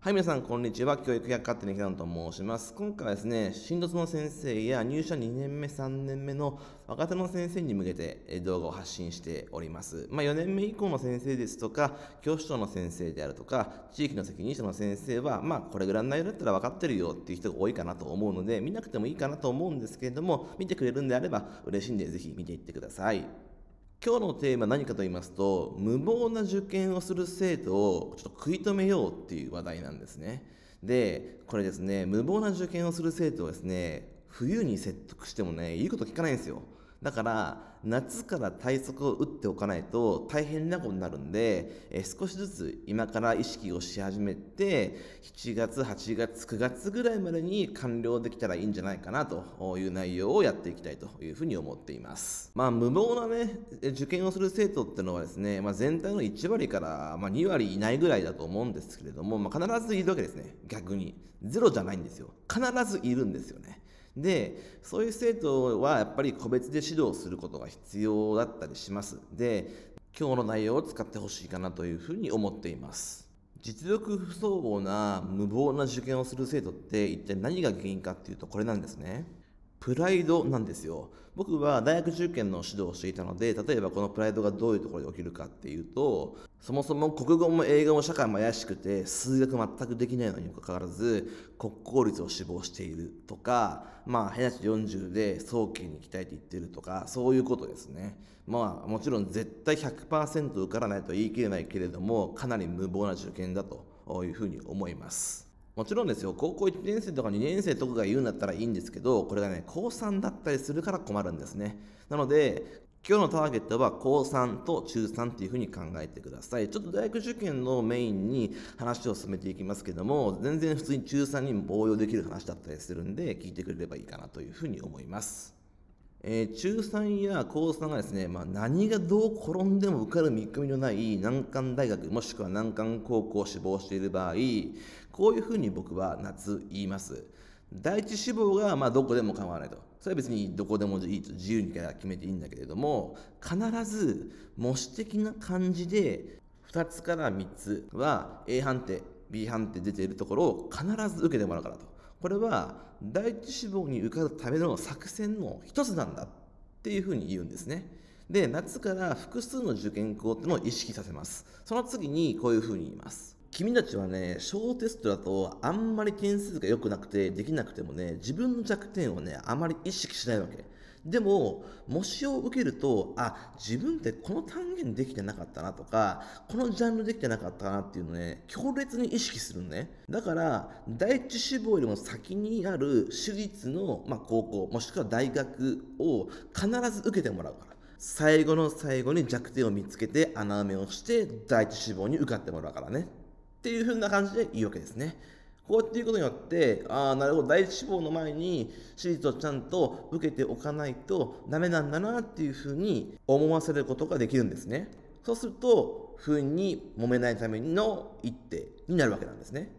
はい、皆さん、こんにちは。教育百科っの平野と申します。今回はですね、新卒の先生や入社2年目、3年目の若手の先生に向けて動画を発信しております。まあ、4年目以降の先生ですとか、教師長の先生であるとか、地域の責任者の先生は、まあ、これぐらいの内容だったら分かってるよっていう人が多いかなと思うので、見なくてもいいかなと思うんですけれども、見てくれるんであれば嬉しいんで、ぜひ見ていってください。今日のテーマ何かと言いますと無謀な受験をする生徒をちょっと食い止めようっていう話題なんですねでこれですね無謀な受験をする生徒をですね冬に説得してもねいいこと聞かないんですよだから、夏から対策を打っておかないと大変なことになるんで、え少しずつ今から意識をし始めて、7月、8月、9月ぐらいまでに完了できたらいいんじゃないかなという内容をやっていきたいというふうに思っています。まあ、無謀なね、受験をする生徒ってのはですね、まあ、全体の1割から、ま2割いないぐらいだと思うんですけれども、まあ、必ずいるわけですね。逆に。ゼロじゃないんですよ。必ずいるんですよね。で、そういう生徒はやっぱり個別で指導することが必要だったりします。で、今日の内容を使ってほしいかなというふうに思っています。実力不相応な無謀な受験をする生徒って一体何が原因かっていうとこれなんですね。プライドなんですよ。僕は大学受験の指導をしていたので、例えばこのプライドがどういうところで起きるかっていうと、そもそも国語も英語も社会も怪しくて、数学全くできないのにもかかわらず、国公立を志望しているとか、まあ、早足40で早期に鍛えていってるとか、そういうことですね。まあ、もちろん絶対100%受からないと言い切れないけれども、かなり無謀な受験だというふうに思います。もちろんですよ、高校1年生とか2年生とかが言うんだったらいいんですけど、これがね、高3だったりするから困るんですね。なので、今日のターゲットは高3と中3っていうふうに考えてください。ちょっと大学受験のメインに話を進めていきますけども、全然普通に中3にも応用できる話だったりするんで、聞いてくれればいいかなというふうに思います。えー、中3や高3がですね、まあ、何がどう転んでも受かる見込みのない難関大学もしくは難関高校を志望している場合こういうふうに僕は夏言います第一志望がまあどこでも構わないとそれは別にどこでもいいと自由に決めていいんだけれども必ず模試的な感じで2つから3つは A 判定 B 判定出ているところを必ず受けてもらうからとこれは第一志望に受かるための作戦の一つなんだっていうふうに言うんですね。で、夏から複数の受験校っていうのを意識させます。その次にこういうふうに言います。君たちはね、小テストだとあんまり点数が良くなくて、できなくてもね、自分の弱点をね、あまり意識しないわけ。でも、模試を受けると、あ、自分ってこの単元できてなかったなとか、このジャンルできてなかったなっていうのね、強烈に意識するね。だから、第一志望よりも先にある私立の、まあ、高校、もしくは大学を必ず受けてもらうから。最後の最後に弱点を見つけて穴埋めをして第一志望に受かってもらうからね。っていう風な感じでいいわけですね。こうっていうことによって、ああ、なるほど、第一志望の前に手術をちゃんと受けておかないとダメなんだなっていうふうに思わせることができるんですね。そうすると、不運に揉めないための一手になるわけなんですね。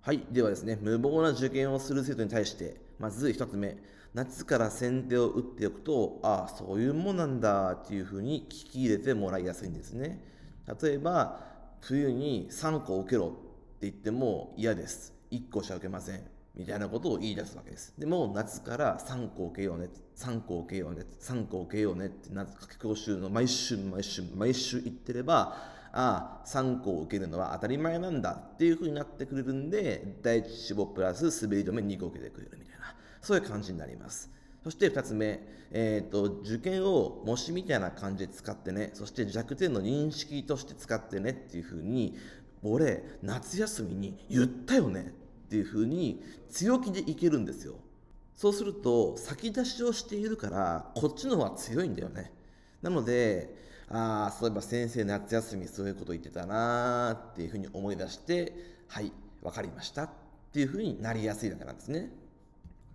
はい。ではですね、無謀な受験をする生徒に対して、まず一つ目、夏から先手を打っておくと、ああ、そういうもんなんだっていうふうに聞き入れてもらいやすいんですね。例えば、冬に3個受けろって言っても嫌です。1個しか受けません。みたいなことを言い出すわけです。でも、夏から3個受けようね、3個受けようね、3個受けようねって、夏夏期講習の毎週毎週毎週言ってれば、ああ、3個受けるのは当たり前なんだっていうふうになってくれるんで、第一志望プラス滑り止め2個受けてくれるみたいな、そういう感じになります。そして2つ目、えー、と、受験を模試みたいな感じで使ってね、そして弱点の認識として使ってねっていうふうに、俺夏休みに言ったよねっていうふうに強気でいけるんですよそうすると先出しをしているからこっちの方が強いんだよねなのでああそういえば先生夏休みそういうこと言ってたなーっていうふうに思い出してはい分かりましたっていうふうになりやすいだけなんですね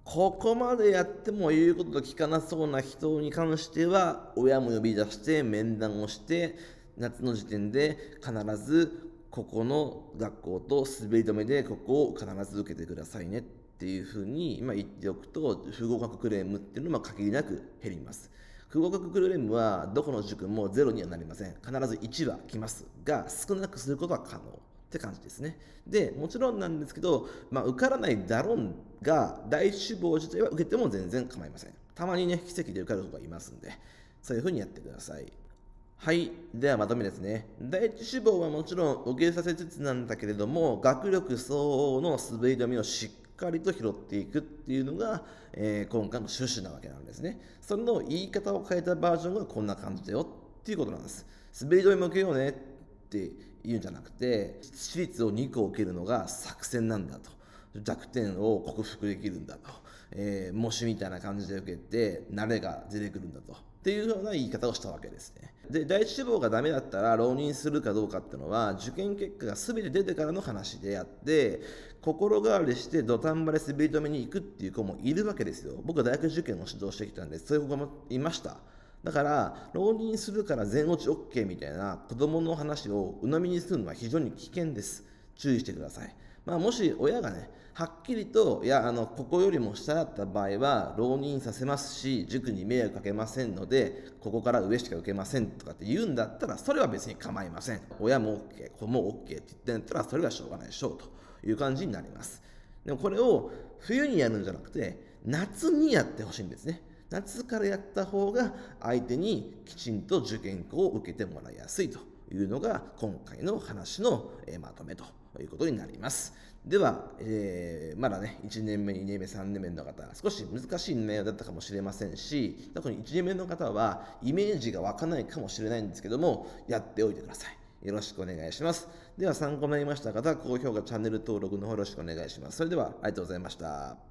ここまでやっても言うこと聞かなそうな人に関しては親も呼び出して面談をして夏の時点で必ずここの学校と滑り止めでここを必ず受けてくださいねっていうふうに今言っておくと不合格クレームっていうのも限りなく減ります不合格クレームはどこの塾もゼロにはなりません必ず1は来ますが少なくすることは可能って感じですねでもちろんなんですけど、まあ、受からないだろうが第一志望自体は受けても全然構いませんたまにね奇跡で受かる子がいますんでそういうふうにやってくださいはい。ではまとめですね。第一志望はもちろん受けさせつつなんだけれども、学力相応の滑り止めをしっかりと拾っていくっていうのが、えー、今回の趣旨なわけなんですね。それの言い方を変えたバージョンがこんな感じだよっていうことなんです。滑り止めも受けようねって言うんじゃなくて、私立を2個受けるのが作戦なんだと。弱点を克服できるんだと。えー、模試みたいな感じで受けて、慣れが出てくるんだと。っていうような言い方をしたわけですね。で、第一志望がダメだったら浪人するかどうかっていうのは、受験結果が全て出てからの話であって、心変わりして土壇場で滑り止めに行くっていう子もいるわけですよ。僕は大学受験を指導してきたんで、そういう子もいました。だから、浪人するから全落ち OK みたいな子供の話を鵜呑みにするのは非常に危険です。注意してください。まあ、もし親がねはっきりといやあのここよりも下だった場合は浪人させますし塾に迷惑かけませんのでここから上しか受けませんとかって言うんだったらそれは別に構いません親も OK 子も OK って言ってんだったらそれはしょうがないでしょうという感じになりますでもこれを冬にやるんじゃなくて夏にやってほしいんですね夏からやった方が相手にきちんと受験校を受けてもらいやすいというのが今回の話のまとめということになります。では、えー、まだね、1年目、2年目、3年目の方、少し難しい内容だったかもしれませんし、特に1年目の方は、イメージが湧かないかもしれないんですけども、やっておいてください。よろしくお願いします。では参考になりました方、高評価、チャンネル登録の方よろしくお願いします。それでは、ありがとうございました。